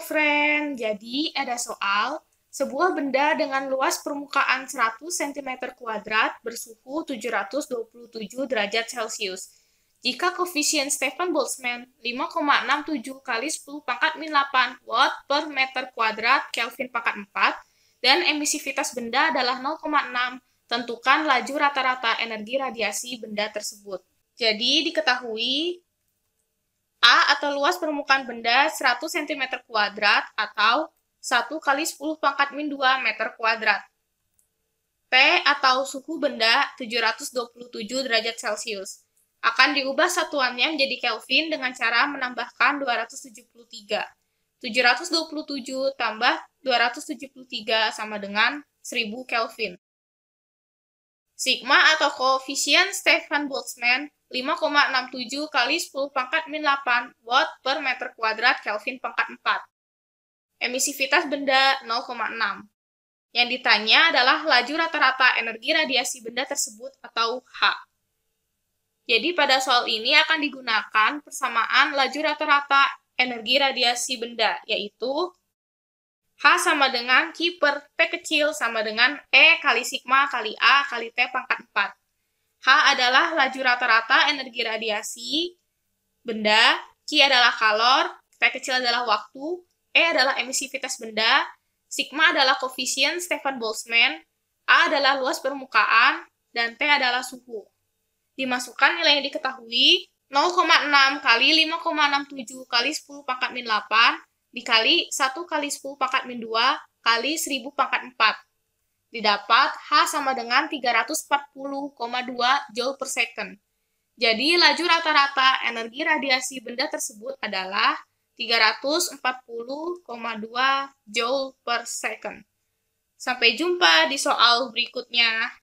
friend. Jadi, ada soal sebuah benda dengan luas permukaan 100 cm kuadrat bersuhu 727 derajat Celcius. Jika koefisien Stefan Boltzmann 5,67 kali 10 pangkat min 8 watt per meter kuadrat Kelvin pangkat 4 dan emisivitas benda adalah 0,6, tentukan laju rata-rata energi radiasi benda tersebut. Jadi diketahui A atau luas permukaan benda 100 cm kuadrat atau 1 x 10 pangkat min 2 meter kuadrat. P atau suhu benda 727 derajat Celcius. Akan diubah satuannya menjadi Kelvin dengan cara menambahkan 273. 727 tambah 273 sama dengan 1000 Kelvin. Sigma atau koefisien Stefan Boltzmann 5,67 kali 10 pangkat min 8 watt per meter kuadrat Kelvin pangkat 4. Emisivitas benda 0,6. Yang ditanya adalah laju rata-rata energi radiasi benda tersebut atau H. Jadi pada soal ini akan digunakan persamaan laju rata-rata energi radiasi benda, yaitu H sama dengan kiper, P kecil sama dengan E kali sigma kali A kali T pangkat 4. H adalah laju rata-rata energi radiasi benda, Q adalah kalor, P kecil adalah waktu, E adalah emisivitas benda, sigma adalah koefisien Stefan Boltzmann, A adalah luas permukaan, dan T adalah suhu. Dimasukkan nilai yang diketahui 0,6 kali 5,67 kali 10 pangkat min 8 dikali 1 kali 10 pangkat min 2 kali 1000 pangkat 4. Didapat H sama dengan 340,2 joule per second. Jadi, laju rata-rata energi radiasi benda tersebut adalah 340,2 joule per second. Sampai jumpa di soal berikutnya.